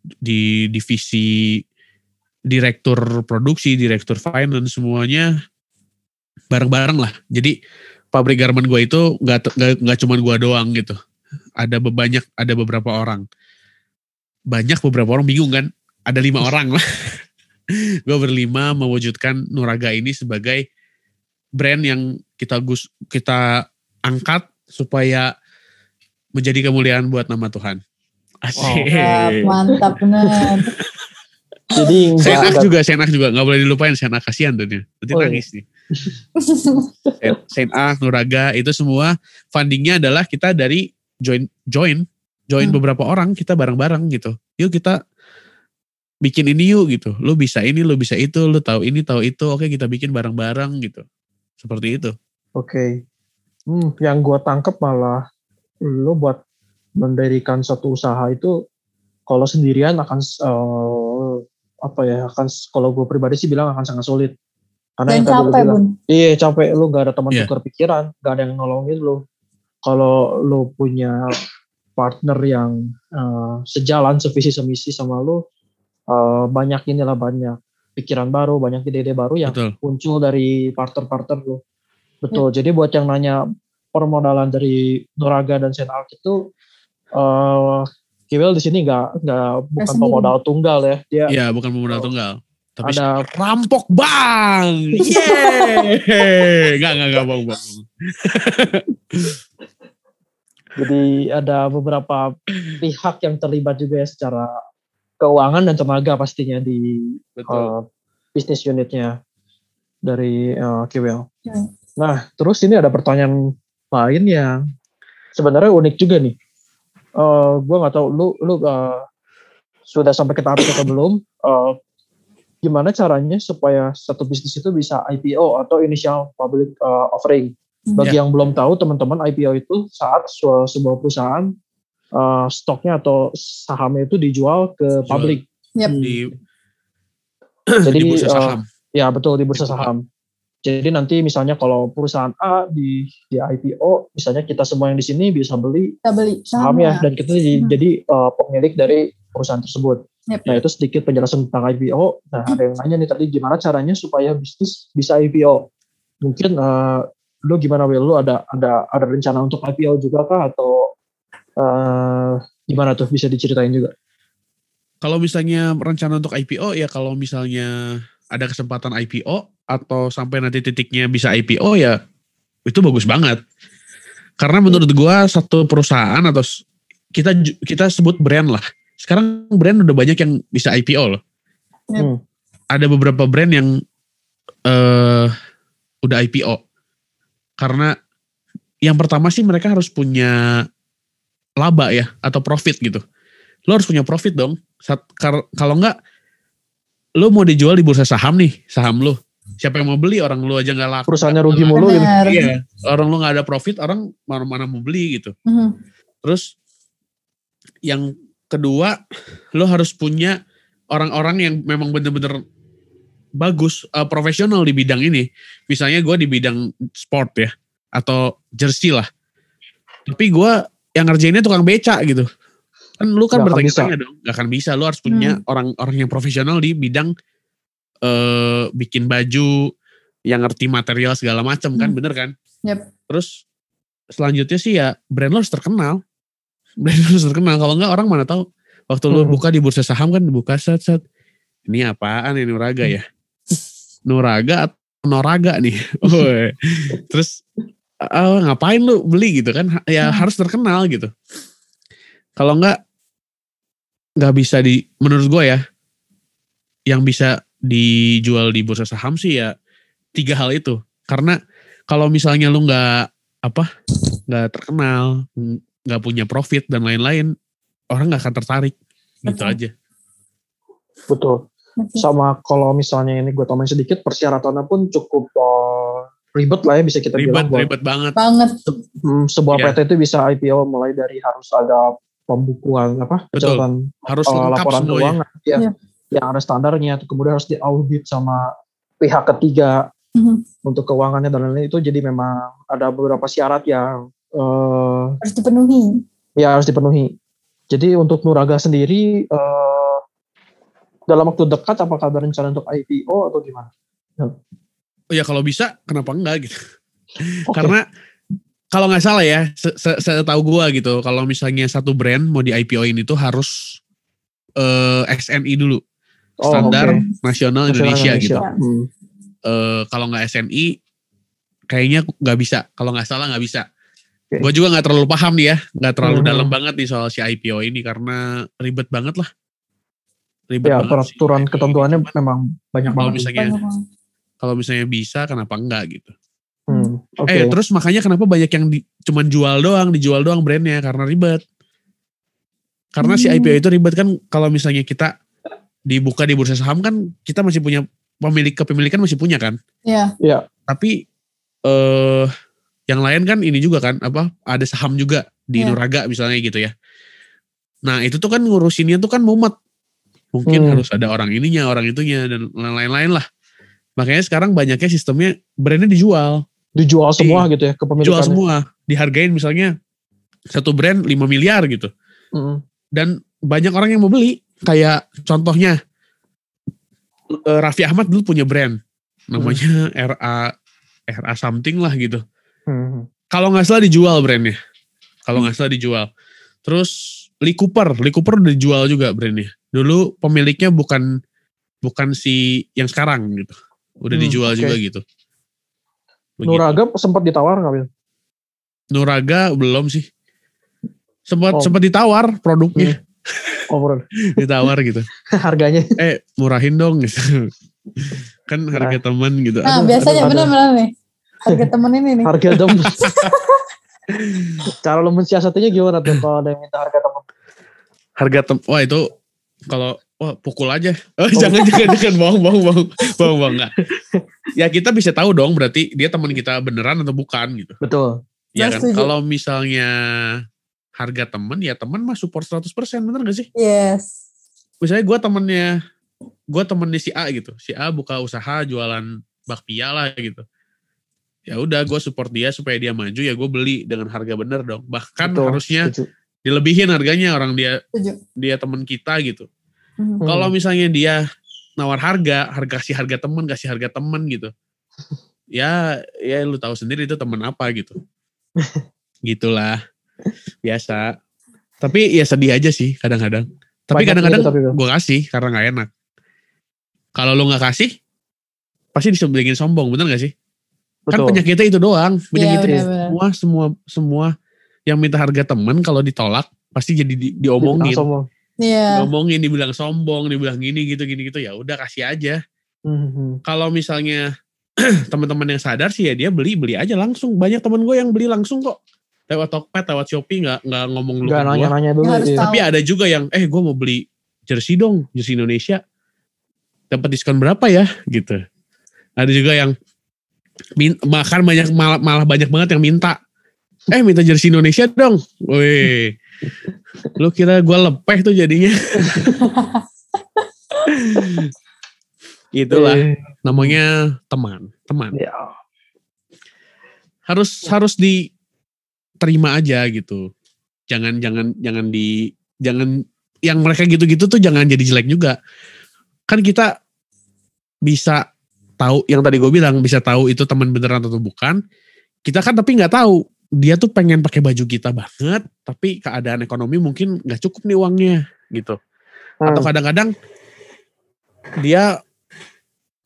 di divisi direktur produksi, direktur finance semuanya bareng-bareng lah. Jadi pabrik garment gue itu nggak nggak cuma gue doang gitu. Ada banyak ada beberapa orang. Banyak beberapa orang bingung kan. Ada lima orang lah. gue berlima mewujudkan Nuraga ini sebagai brand yang kita gus kita angkat supaya menjadi kemuliaan buat nama Tuhan. Asik. Wow. Mantap, mantap Jadi senak juga, senak juga nggak boleh dilupain senak kasihan tuh dia. Nanti oh, iya. nangis iya. nih. senak, Nuraga itu semua fundingnya adalah kita dari join join join hmm. beberapa orang kita bareng-bareng gitu. Yuk kita bikin ini yuk gitu. Lu bisa ini, lu bisa itu, lu tahu ini, tahu itu. Oke, kita bikin bareng-bareng gitu. Seperti itu. Oke. Okay. Hmm, yang gua tangkep malah lu buat mendirikan satu usaha itu kalau sendirian akan uh, apa ya akan kalau gue pribadi sih bilang akan sangat sulit karena Dan yang capek, bilang, iya capek lu gak ada teman yeah. tukar pikiran gak ada yang nolongin lu kalau lu punya partner yang uh, sejalan sevisi semisi sama lu uh, banyak inilah banyak pikiran baru banyak ide-ide baru yang Betul. muncul dari partner-partner lu Betul. Hmm. Jadi buat yang nanya permodalan dari Nuraga dan Senal itu uh, Kiwil di sini nggak nggak bukan pemodal tunggal ya. Dia Iya, bukan pemodal tunggal. Tapi ada rampok bang. yeah, Enggak enggak enggak bang bang. Jadi ada beberapa pihak yang terlibat juga ya secara keuangan dan tenaga pastinya di Uh, bisnis unitnya dari uh, Kiwil. Hmm. Nah, terus ini ada pertanyaan lain yang sebenarnya unik juga nih. Eh, gue nggak tahu lu lu uh, sudah sampai ke tahap atau belum uh, gimana caranya supaya satu bisnis itu bisa IPO atau initial public uh, offering hmm. bagi yeah. yang belum tahu teman-teman IPO itu saat sebuah, perusahaan uh, stoknya atau sahamnya itu dijual ke publik yep. di jadi di bursa saham. Uh, ya betul di bursa saham jadi nanti misalnya kalau perusahaan A di di IPO, misalnya kita semua yang di sini bisa beli, kita beli sahamnya dan kita jadi, hmm. jadi uh, pemilik dari perusahaan tersebut. Yep. Nah itu sedikit penjelasan tentang IPO. Nah hmm. ada yang nanya nih tadi gimana caranya supaya bisnis bisa IPO? Mungkin uh, lu gimana Will? Lu ada ada ada rencana untuk IPO juga kah atau uh, gimana tuh bisa diceritain juga? Kalau misalnya rencana untuk IPO ya kalau misalnya ada kesempatan IPO atau sampai nanti titiknya bisa IPO ya itu bagus banget. Karena menurut gua satu perusahaan atau kita kita sebut brand lah. Sekarang brand udah banyak yang bisa IPO loh. Ya. Hmm. Ada beberapa brand yang uh, udah IPO. Karena yang pertama sih mereka harus punya laba ya atau profit gitu. Lo harus punya profit dong. Kalau enggak lo mau dijual di bursa saham nih, saham lo Siapa yang mau beli? Orang lo aja nggak laku. Perusahaannya rugi mulu gitu. Iya, orang lo nggak ada profit, orang mana-mana mau beli gitu. Uh mm-hmm. -huh. Terus yang kedua, lo harus punya orang-orang yang memang bener-bener bagus, uh, profesional di bidang ini. Misalnya gue di bidang sport ya, atau jersey lah. Tapi gue yang ngerjainnya tukang beca gitu kan lu kan bertanya-tanya dong gak akan bisa lu harus punya orang-orang hmm. yang profesional di bidang uh, bikin baju yang ngerti material segala macam kan? hmm. kan bener kan yep. terus selanjutnya sih ya brand lu harus terkenal brand lu harus terkenal kalau enggak orang mana tahu waktu hmm. lu buka di bursa saham kan buka set set ini apaan ini Nuraga ya Nuraga atau Noraga nih terus uh, ngapain lu beli gitu kan ya hmm. harus terkenal gitu kalau enggak nggak bisa di menurut gue ya yang bisa dijual di bursa saham sih ya tiga hal itu karena kalau misalnya lu nggak apa nggak terkenal nggak punya profit dan lain-lain orang nggak akan tertarik gitu betul. gitu aja betul sama kalau misalnya ini gue tambahin sedikit persyaratannya pun cukup uh, ribet lah ya bisa kita ribet, bilang ribet banget banget Se hmm, sebuah yeah. PT itu bisa IPO mulai dari harus ada pembukuan apa Betul. harus uh, laporan ya. keuangan ya, ya. yang ada standarnya kemudian harus diaudit sama pihak ketiga mm-hmm. untuk keuangannya dan lain-lain itu jadi memang ada beberapa syarat yang uh, harus dipenuhi ya harus dipenuhi jadi untuk Nuraga sendiri uh, dalam waktu dekat apakah ada rencana untuk IPO atau gimana? Oh ya kalau bisa kenapa enggak gitu. Okay. Karena kalau nggak salah ya, saya tahu gue gitu, kalau misalnya satu brand mau di IPO ini tuh harus uh, eh, SNI dulu, oh, standar okay. nasional, Indonesia, Indonesia gitu. Hmm. Uh, kalau nggak SNI, kayaknya nggak bisa. Kalau nggak salah nggak bisa. Okay. Gue juga nggak terlalu paham nih ya, nggak terlalu hmm. dalam banget nih soal si IPO ini karena ribet banget lah. Ribet ya, peraturan ketentuannya memang banyak kalau banget. Misalnya, kalau misalnya bisa, kenapa enggak gitu? Hmm, hmm. okay. Eh terus makanya kenapa banyak yang di, cuman jual doang, dijual doang brandnya karena ribet. Karena hmm. si IPO itu ribet kan kalau misalnya kita dibuka di bursa saham kan kita masih punya pemilik kepemilikan masih punya kan. Iya. Yeah. Yeah. Tapi eh yang lain kan ini juga kan apa ada saham juga di yeah. Nuraga misalnya gitu ya. Nah, itu tuh kan ngurusinnya tuh kan mumet. Mungkin hmm. harus ada orang ininya, orang itunya dan lain-lain lah. Makanya sekarang banyaknya sistemnya brandnya dijual dijual semua di, gitu ya ke pemilik jual kan ya? semua dihargain misalnya satu brand 5 miliar gitu mm. dan banyak orang yang mau beli kayak contohnya e, Raffi Ahmad dulu punya brand namanya hmm. RA RA something lah gitu hmm. kalau nggak salah dijual brandnya kalau nggak hmm. salah dijual terus Lee Cooper Lee Cooper udah dijual juga brandnya dulu pemiliknya bukan bukan si yang sekarang gitu udah hmm, dijual okay. juga gitu Begitu. Nuraga sempat ditawar nggak Bil? Nuraga belum sih. Sempat oh. sempat ditawar produknya. Hmm. Oh, ditawar gitu. Harganya. Eh, murahin dong gitu. kan nah. harga nah. teman gitu. Nah, aduh, biasanya benar-benar nih. Harga teman ini nih. Harga teman. Cara lo mensiasatinya gimana tuh kalau ada yang minta harga teman? Harga tem wah itu kalau wah pukul aja. Oh, oh. jangan jangan jangan bohong bohong bohong bohong bohong enggak. Ya kita bisa tahu dong berarti dia teman kita beneran atau bukan gitu. Betul. Ya nah, kan kalau misalnya harga teman, ya teman mah support 100% bener gak sih? Yes. Misalnya gue temennya gue temennya si A gitu. Si A buka usaha jualan bakpia lah gitu. Ya udah gue support dia supaya dia maju ya gue beli dengan harga bener dong. Bahkan Betul, harusnya Betul. dilebihin harganya orang dia dia temen kita gitu Hmm. Kalau misalnya dia nawar harga, harga kasih harga temen, kasih harga temen gitu. ya, ya lu tahu sendiri itu temen apa gitu. Gitulah. Biasa. Tapi ya sedih aja sih kadang-kadang. Tapi kadang-kadang gue kasih karena nggak enak. Kalau lu nggak kasih, pasti disebelingin sombong, bener gak sih? Kan Betul. Kan penyakitnya itu doang. Penyakitnya yeah, semua, semua, semua yang minta harga temen kalau ditolak pasti jadi di, diomongin yeah. ngomongin dibilang sombong dibilang gini gitu gini gitu ya udah kasih aja mm-hmm. kalau misalnya teman-teman yang sadar sih ya dia beli beli aja langsung banyak temen gue yang beli langsung kok lewat Tokped lewat Shopee nggak nggak ngomong lu ya. tapi ada juga yang eh gue mau beli jersey dong jersey Indonesia dapat diskon berapa ya gitu ada juga yang makan banyak malah, malah banyak banget yang minta eh minta jersey Indonesia dong weh Lu kira gue lepeh tuh jadinya. Itulah e. namanya teman, teman. Ya. Harus harus diterima aja gitu. Jangan jangan jangan di jangan yang mereka gitu-gitu tuh jangan jadi jelek juga. Kan kita bisa tahu yang tadi gue bilang bisa tahu itu teman beneran atau bukan. Kita kan tapi nggak tahu dia tuh pengen pakai baju kita banget, tapi keadaan ekonomi mungkin nggak cukup nih uangnya gitu. Hmm. Atau kadang-kadang dia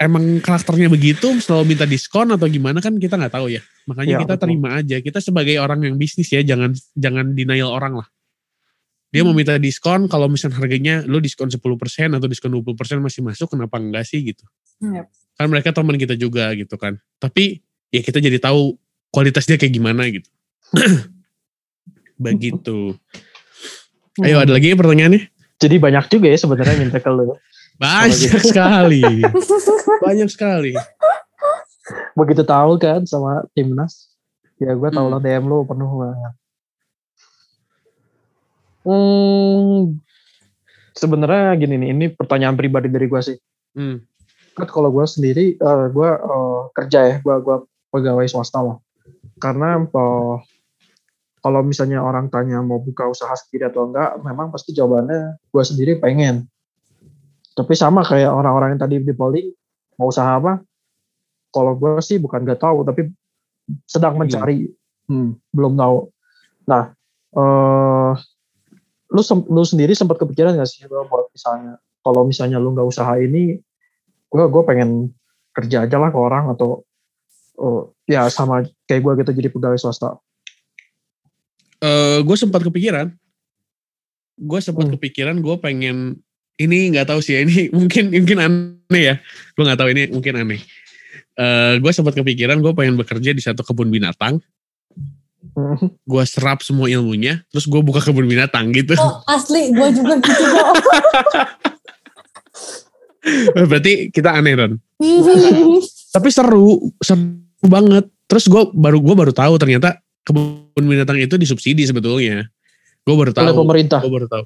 emang karakternya begitu selalu minta diskon atau gimana kan kita nggak tahu ya. Makanya ya, kita betul. terima aja. Kita sebagai orang yang bisnis ya jangan jangan denial orang lah. Dia hmm. mau minta diskon kalau misalnya harganya lu diskon 10% atau diskon 20% masih masuk kenapa enggak sih gitu. Hmm. Kan mereka teman kita juga gitu kan. Tapi ya kita jadi tahu kualitas dia kayak gimana gitu. Begitu. Ayo hmm. ada lagi pertanyaan nih Jadi banyak juga ya sebenarnya minta ke lu. Banyak gitu. sekali. banyak sekali. Begitu tahu kan sama timnas. Ya gue tau hmm. lah DM lu penuh banget. Hmm, sebenarnya gini nih, ini pertanyaan pribadi dari gue sih. Hmm. Kan kalau gue sendiri, uh, eh, gue uh, kerja ya, gue gua pegawai swasta lah. Karena uh, kalau misalnya orang tanya mau buka usaha sendiri atau enggak, memang pasti jawabannya gue sendiri pengen. Tapi sama kayak orang-orang yang tadi di polling, mau usaha apa? Kalau gue sih bukan gak tahu, tapi sedang iya. mencari, hmm, belum tahu. Nah, eh, lu lu sendiri sempat kepikiran gak sih kalau misalnya kalau misalnya lu gak usaha ini, gue gue pengen kerja aja lah ke orang atau oh, ya sama kayak gue gitu jadi pegawai swasta Eh, gue sempat kepikiran gue sempat hmm. kepikiran gue pengen ini nggak tahu sih ya, ini mungkin mungkin aneh ya gue nggak tahu ini mungkin aneh uh, eh, gue sempat kepikiran gue pengen bekerja di satu kebun binatang hmm. gue serap semua ilmunya terus gue buka kebun binatang gitu oh, asli gue juga gitu berarti kita aneh Ron hmm. tapi seru seru banget terus gue baru gue baru tahu ternyata kebun binatang itu disubsidi sebetulnya. Gue baru tahu. Oleh pemerintah. Gue baru tahu.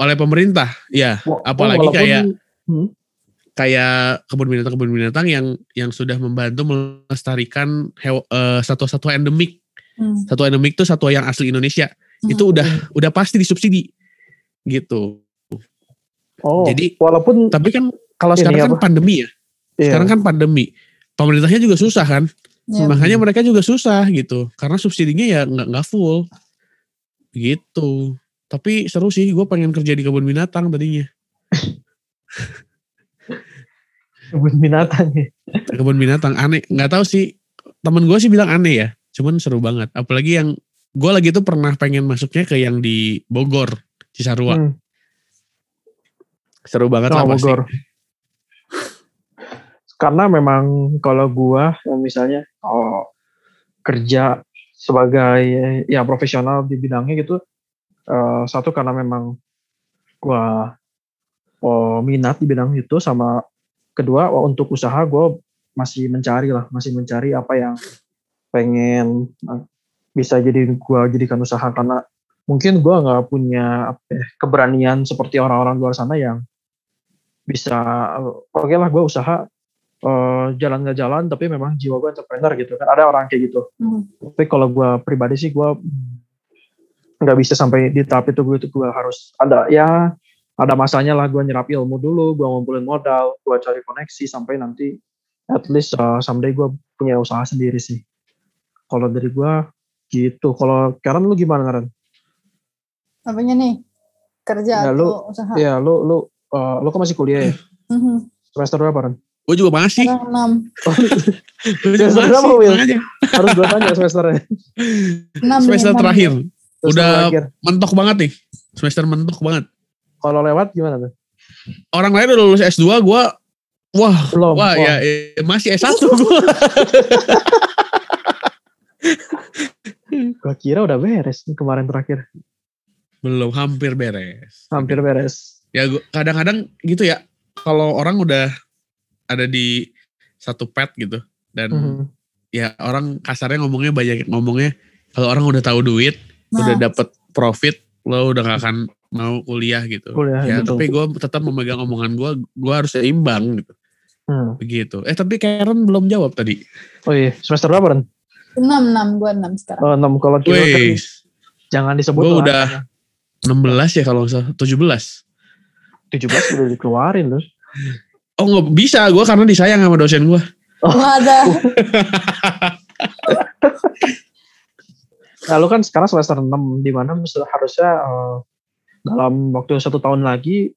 Oleh pemerintah, ya. Apalagi walaupun, kayak hmm. kayak kebun binatang kebun binatang yang yang sudah membantu melestarikan uh, satu-satu endemik. Hmm. Satu endemik itu satu yang asli Indonesia. Hmm. Itu udah hmm. udah pasti disubsidi. Gitu. Oh. Jadi walaupun tapi kan kalau sekarang kan pandemi ya. Yeah. Sekarang kan pandemi. Pemerintahnya juga susah kan Ya, Makanya mereka juga susah gitu. Karena subsidinya ya nggak nggak full. Gitu. Tapi seru sih, gue pengen kerja di kebun binatang tadinya. kebun binatang ya? Kebun binatang, aneh. Nggak tahu sih, temen gue sih bilang aneh ya. Cuman seru banget. Apalagi yang, gue lagi tuh pernah pengen masuknya ke yang di Bogor, Cisarua. Hmm. Seru banget sama lah Sih. Bogor. Karena memang kalau gue, misalnya uh, kerja sebagai ya profesional di bidangnya gitu uh, satu karena memang gue uh, oh, minat di bidang itu sama kedua uh, untuk usaha gue masih mencari lah masih mencari apa yang pengen uh, bisa jadi gue jadikan usaha karena mungkin gue nggak punya apa, ya, keberanian seperti orang-orang luar sana yang bisa eh, oke okay lah gue usaha Eh, jalan nggak jalan tapi memang jiwa gue entrepreneur gitu kan ada orang kayak gitu hmm. tapi kalau gue pribadi sih gue nggak bisa sampai di tahap itu gue itu gue harus ada ya ada masanya lah gue nyerap ilmu dulu gue ngumpulin modal gue cari koneksi sampai nanti at least uh, someday gue punya usaha sendiri sih kalau dari gue gitu kalau Karen lu gimana Karen? Apanya nih kerja ya, atau lu, usaha? Iya lu lu uh, lu kan masih kuliah ya? Hmm. semester berapa Karen? Gue juga masih. Enam. Oh. semester berapa Will? Harus gue tanya semesternya. Enam. semester terakhir. Udah mentok banget nih. Semester mentok banget. Kalau lewat gimana tuh? Orang lain udah lulus S2, gue wah, Belum, wah, wah. Ya, ya, masih S1 gue. gue kira udah beres nih kemarin terakhir. Belum, hampir beres. Hampir beres. Ya kadang-kadang gitu ya, kalau orang udah ada di satu pet gitu dan mm -hmm. ya orang kasarnya ngomongnya banyak ngomongnya kalau orang udah tahu duit nah. udah dapet profit lo udah gak akan mau kuliah gitu kuliah, ya betul. Gitu. tapi gue tetap memegang omongan gue gue harus seimbang gitu hmm. begitu eh tapi Karen belum jawab tadi oh iya semester berapa Ren? enam enam gue enam sekarang oh enam kalau kilo kan jangan disebut gue udah enam belas ya kalau nggak salah tujuh belas tujuh belas udah dikeluarin loh Oh nggak bisa gue karena disayang sama dosen gue. Oh. ada. Lalu nah, kan sekarang semester 6 di mana harusnya uh, dalam waktu satu tahun lagi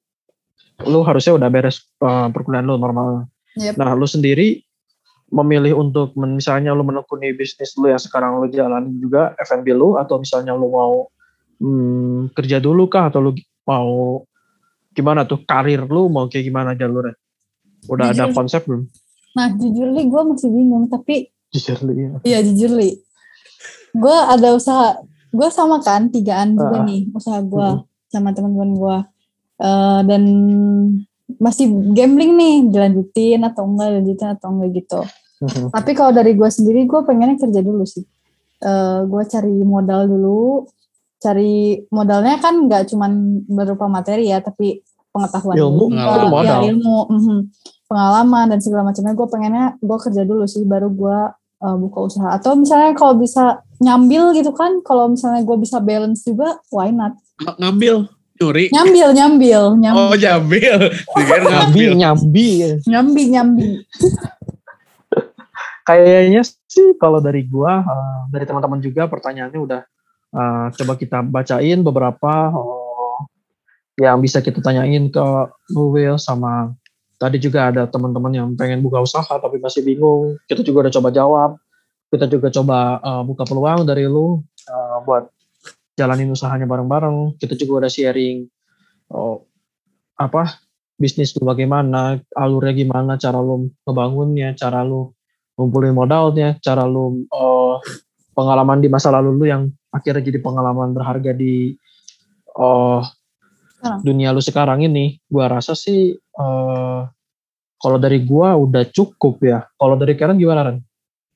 lu harusnya udah beres uh, perkuliahan lu normal. Yep. Nah, lu sendiri memilih untuk misalnya lu menekuni bisnis lu yang sekarang lu jalanin juga F&B lu atau misalnya lu mau hmm, kerja dulu kah atau lu mau gimana tuh karir lu mau kayak gimana jalurnya? Udah jujur, ada konsep belum? Nah, jujur li gue masih bingung, tapi jujur li ya. Iya, jujur li. Gue ada usaha, gue sama kan tigaan juga ah, ah. nih usaha gue uh. sama teman-teman gue. Uh, dan masih gambling nih dilanjutin atau enggak dilanjutin atau enggak gitu. Uh-huh. Tapi kalau dari gue sendiri gue pengennya kerja dulu sih. Uh, eh, gue cari modal dulu, cari modalnya kan nggak cuman berupa materi ya, tapi pengetahuan ilmu, iya, ilmu, ya, ilmu mm -hmm, pengalaman dan segala macamnya. Gue pengennya gue kerja dulu sih, baru gue uh, buka usaha. Atau misalnya kalau bisa nyambil gitu kan, kalau misalnya gue bisa balance juga, why not? Ng ngambil, curi. Nyambil, nyambil, nyambil. Oh nyambil, nyambil, nyambil. nyambi, nyambi. Kayaknya sih kalau dari gue, uh, dari teman-teman juga pertanyaannya udah uh, coba kita bacain beberapa. Uh, yang bisa kita tanyain ke Will sama tadi juga ada teman-teman yang pengen buka usaha tapi masih bingung kita juga udah coba jawab kita juga coba uh, buka peluang dari lu uh, buat jalanin usahanya bareng-bareng kita juga udah sharing oh, apa bisnis lu bagaimana alurnya gimana cara lu ngebangunnya cara lu ngumpulin modalnya cara lu uh, pengalaman di masa lalu lu yang akhirnya jadi pengalaman berharga di uh, sekarang. dunia lu sekarang ini gua rasa sih uh, kalau dari gua udah cukup ya kalau dari Karen gimana Ren?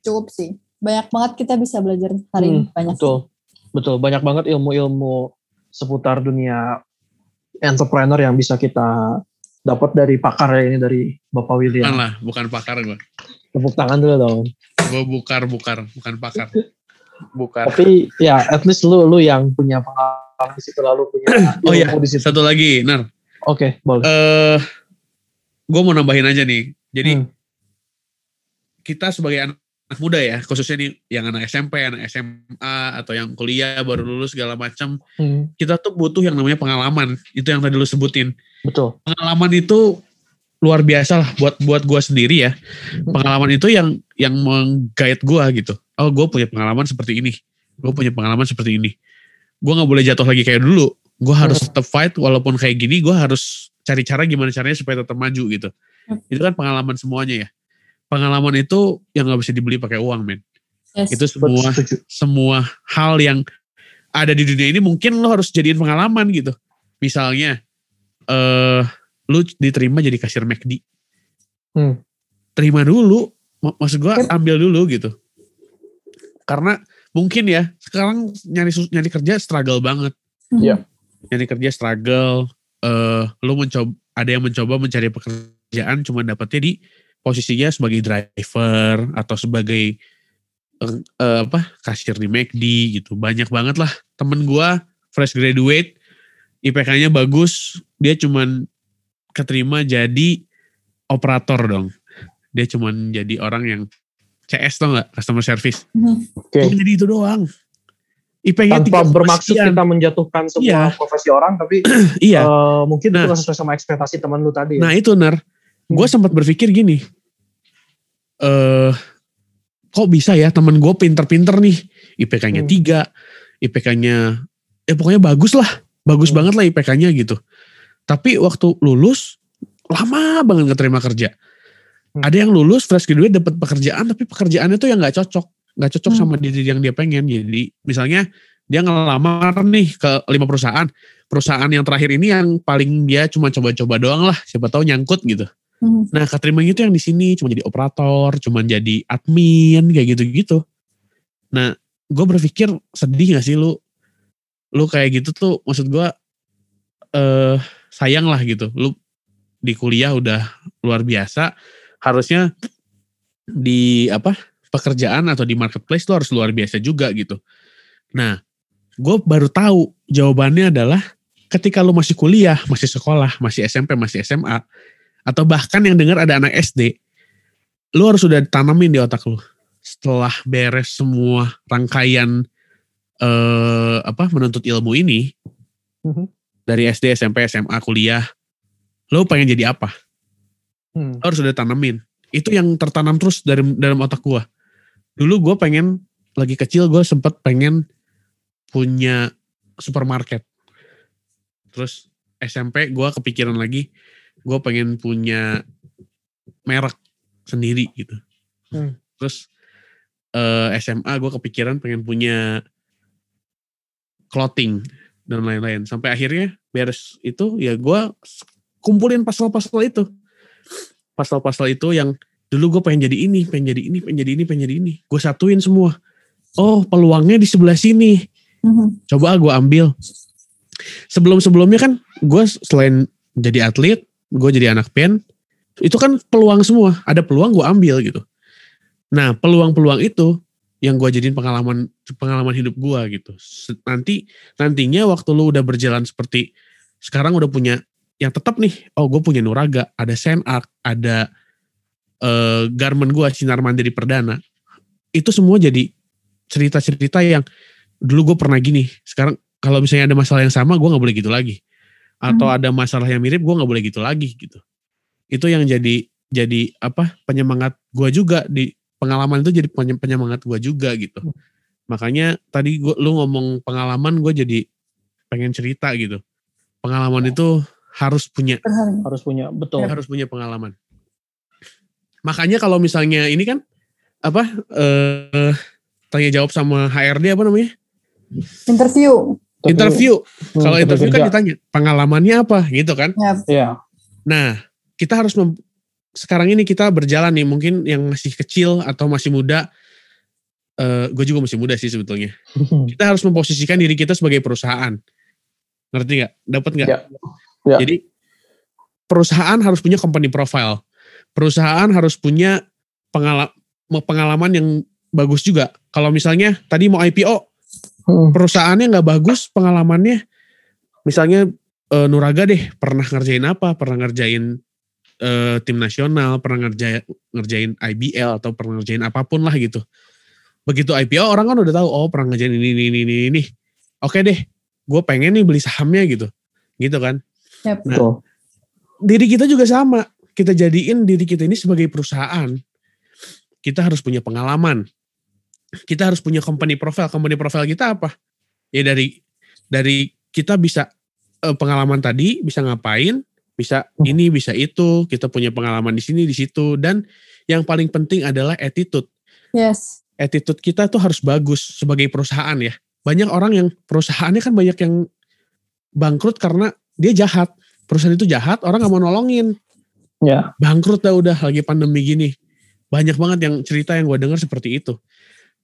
cukup sih banyak banget kita bisa belajar hari hmm, ini banyak betul sih. betul banyak banget ilmu-ilmu seputar dunia entrepreneur yang bisa kita dapat dari pakar ya ini dari Bapak William. Bukan lah, bukan pakar gue. Tepuk tangan dulu dong. Gue bukar, bukar, bukan pakar. bukan Tapi ya, at least lu lu yang punya pengalaman Oh iya, di situ lalu punya oh iya satu lagi nar oke okay, boleh uh, eh, gue mau nambahin aja nih jadi hmm. kita sebagai anak anak muda ya khususnya nih yang anak SMP anak SMA atau yang kuliah baru lulus segala macam hmm. kita tuh butuh yang namanya pengalaman itu yang tadi lu sebutin betul pengalaman itu luar biasa lah buat buat gue sendiri ya hmm. pengalaman itu yang yang menggait gue gitu oh gue punya pengalaman seperti ini gue punya pengalaman seperti ini gue nggak boleh jatuh lagi kayak dulu gue hmm. harus tetap fight walaupun kayak gini gue harus cari cara gimana caranya supaya tetap maju gitu hmm. itu kan pengalaman semuanya ya pengalaman itu yang nggak bisa dibeli pakai uang men yes. itu semua semua hal yang ada di dunia ini mungkin lo harus jadiin pengalaman gitu misalnya eh uh, lu diterima jadi kasir McD hmm. terima dulu maksud gue kan ambil dulu gitu karena mungkin ya sekarang nyari nyari kerja struggle banget. Hmm. Iya. Yeah. Nyari kerja struggle. Uh, lu mencoba ada yang mencoba mencari pekerjaan cuma dapetnya di posisinya sebagai driver atau sebagai uh, uh, apa kasir di McD gitu. Banyak banget lah temen gue fresh graduate IPK-nya bagus, dia cuman keterima jadi operator dong. Dia cuman jadi orang yang CS tau gak customer service mhm. okay. cuma jadi itu doang IP-nya tanpa bermaksud sekian. kita menjatuhkan iya. semua iya. profesi orang tapi iya. Uh, mungkin nah, itu sesuai sama ekspektasi teman lu tadi ya. nah itu ner hmm. gue sempat berpikir gini eh uh, kok bisa ya teman gue pinter-pinter nih IPK-nya hmm. tiga IPK-nya ya pokoknya bagus lah bagus hmm. banget lah IPK-nya gitu tapi waktu lulus lama banget keterima kerja Hmm. ada yang lulus fresh graduate dapat pekerjaan tapi pekerjaannya tuh yang nggak cocok nggak cocok hmm. sama diri yang dia pengen jadi misalnya dia ngelamar nih ke lima perusahaan perusahaan yang terakhir ini yang paling dia cuma coba-coba doang lah siapa tahu nyangkut gitu hmm. nah keterima itu yang di sini cuma jadi operator cuma jadi admin kayak gitu-gitu nah gue berpikir sedih gak sih lu lu kayak gitu tuh maksud gue eh sayang lah gitu lu di kuliah udah luar biasa harusnya di apa pekerjaan atau di marketplace lo harus luar biasa juga gitu. Nah, gue baru tahu jawabannya adalah ketika lo masih kuliah, masih sekolah, masih SMP, masih SMA, atau bahkan yang dengar ada anak SD, lo harus sudah tanamin di otak lo. Setelah beres semua rangkaian eh, apa menuntut ilmu ini mm -hmm. dari SD, SMP, SMA, kuliah, lo pengen jadi apa? hmm. harus udah tanamin itu yang tertanam terus dari dalam otak gue dulu gue pengen lagi kecil gue sempet pengen punya supermarket terus SMP gue kepikiran lagi gue pengen punya merek sendiri gitu hmm. terus uh, eh, SMA gue kepikiran pengen punya clothing dan lain-lain sampai akhirnya beres itu ya gue kumpulin pasal-pasal itu pasal-pasal itu yang dulu gue pengen jadi ini, pengen jadi ini, pengen jadi ini, pengen jadi ini. Gue satuin semua. Oh peluangnya di sebelah sini. Mm-hmm. Coba gue ambil. Sebelum-sebelumnya kan gue selain jadi atlet, gue jadi anak pen Itu kan peluang semua. Ada peluang gue ambil gitu. Nah peluang-peluang itu yang gue jadiin pengalaman pengalaman hidup gue gitu. Nanti nantinya waktu lu udah berjalan seperti sekarang udah punya yang tetap nih oh gue punya Nuraga ada senar ada uh, Garmen gue Sinar Mandiri Perdana itu semua jadi cerita-cerita yang dulu gue pernah gini sekarang kalau misalnya ada masalah yang sama gue gak boleh gitu lagi atau hmm. ada masalah yang mirip gue gak boleh gitu lagi gitu itu yang jadi jadi apa penyemangat gue juga di pengalaman itu jadi penyemangat gue juga gitu hmm. makanya tadi gua, lu ngomong pengalaman gue jadi pengen cerita gitu pengalaman ya. itu harus punya harus punya betul harus punya pengalaman makanya kalau misalnya ini kan apa eh, tanya jawab sama HRD apa namanya interview interview hmm, kalau interview kan ditanya pengalamannya apa gitu kan ya. Iya. nah kita harus sekarang ini kita berjalan nih mungkin yang masih kecil atau masih muda Uh, eh, gue juga masih muda sih sebetulnya. Hmm. kita harus memposisikan diri kita sebagai perusahaan. Ngerti nggak? Dapat nggak? Ya. Ya. Jadi perusahaan harus punya company profile. Perusahaan harus punya pengala pengalaman yang bagus juga. Kalau misalnya tadi mau IPO, hmm. perusahaannya nggak bagus, pengalamannya misalnya e, Nuraga deh pernah ngerjain apa? Pernah ngerjain e, tim nasional, pernah ngerjain ngerjain IBL atau pernah ngerjain apapun lah gitu. Begitu IPO orang kan udah tahu oh pernah ngerjain ini ini ini ini. Oke deh, gue pengen nih beli sahamnya gitu. Gitu kan. Yep. Ya, nah, diri kita juga sama. Kita jadiin diri kita ini sebagai perusahaan. Kita harus punya pengalaman. Kita harus punya company profile. Company profile kita apa? Ya dari dari kita bisa eh, pengalaman tadi bisa ngapain, bisa hmm. ini, bisa itu. Kita punya pengalaman di sini, di situ dan yang paling penting adalah attitude. Yes. Attitude kita tuh harus bagus sebagai perusahaan ya. Banyak orang yang perusahaannya kan banyak yang bangkrut karena dia jahat perusahaan itu jahat orang nggak mau nolongin ya bangkrut dah udah lagi pandemi gini banyak banget yang cerita yang gue dengar seperti itu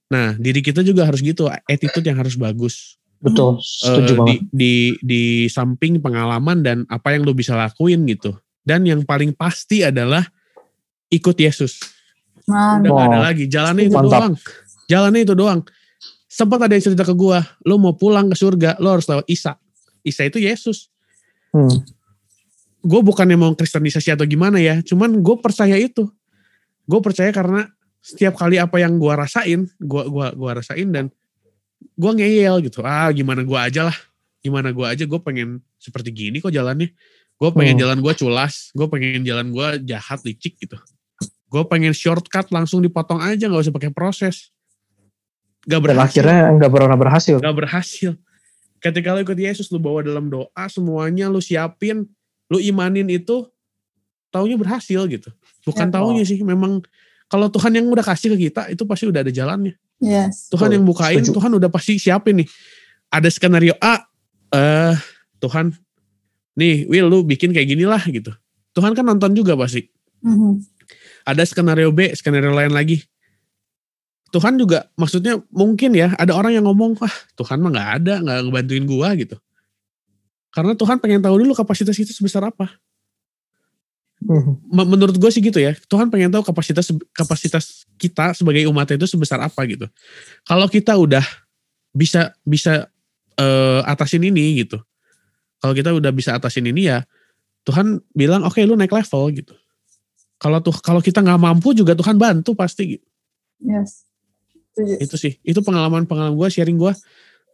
nah diri kita juga harus gitu attitude yang harus bagus betul eh, setuju uh, banget di, di di samping pengalaman dan apa yang lo bisa lakuin gitu dan yang paling pasti adalah ikut Yesus Man. udah wow. ada lagi jalannya itu Mantap. doang jalannya itu doang sempat ada yang cerita ke gue lo mau pulang ke surga lo harus lewat Isa Isa itu Yesus Hmm. Gue bukannya mau kristenisasi atau gimana ya, cuman gue percaya itu. Gue percaya karena setiap kali apa yang gue rasain, gue gua gua rasain dan gue ngeyel gitu. Ah gimana gue aja lah, gimana gue aja gue pengen seperti gini kok jalannya. Gue pengen hmm. jalan gue culas, gue pengen jalan gue jahat licik gitu. Gue pengen shortcut langsung dipotong aja nggak usah pakai proses. Gak berhasil. Dan akhirnya nggak pernah berhasil. Gak berhasil. Ketika lu ikut Yesus, lu bawa dalam doa semuanya, lu siapin, lu imanin itu, taunya berhasil gitu. Bukan ya, taunya sih, memang kalau Tuhan yang udah kasih ke kita, itu pasti udah ada jalannya. Yes. Tuhan yang bukain, setuju. Tuhan udah pasti siapin nih. Ada skenario A, eh uh, Tuhan, nih Will lu bikin kayak gini lah gitu. Tuhan kan nonton juga pasti. Mm -hmm. Ada skenario B, skenario lain lagi. Tuhan juga maksudnya mungkin ya ada orang yang ngomong wah Tuhan mah nggak ada nggak ngebantuin gua gitu karena Tuhan pengen tahu dulu kapasitas kita sebesar apa hmm. menurut gue sih gitu ya Tuhan pengen tahu kapasitas kapasitas kita sebagai umat itu sebesar apa gitu kalau kita udah bisa bisa uh, atasin ini gitu kalau kita udah bisa atasin ini ya Tuhan bilang oke okay, lu naik level gitu kalau tuh kalau kita nggak mampu juga Tuhan bantu pasti gitu yes itu sih itu pengalaman pengalaman gue sharing gue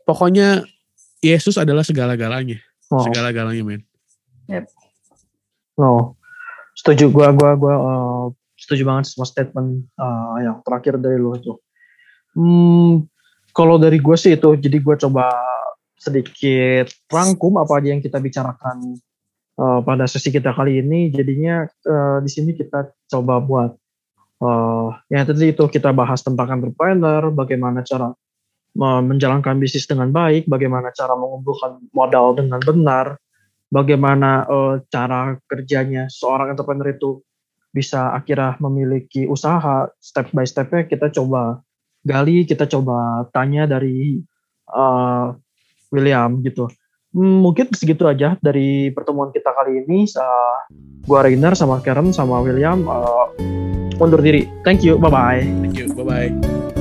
pokoknya Yesus adalah segala-galanya oh. segala-galanya men yep. oh setuju gue gue gue uh, setuju banget semua statement uh, yang terakhir dari lo itu hmm, kalau dari gue sih itu jadi gue coba sedikit rangkum apa aja yang kita bicarakan uh, pada sesi kita kali ini. Jadinya uh, di sini kita coba buat uh, ya tadi itu kita bahas tentang entrepreneur, bagaimana cara menjalankan bisnis dengan baik, bagaimana cara mengumpulkan modal dengan benar, bagaimana uh, cara kerjanya seorang entrepreneur itu bisa akhirnya memiliki usaha step by stepnya kita coba gali, kita coba tanya dari uh, William gitu. Hmm, mungkin segitu aja dari pertemuan kita kali ini. Uh, gua Rainer sama Karen sama William uh, undur diri. Thank you. Bye bye. Thank you. Bye bye.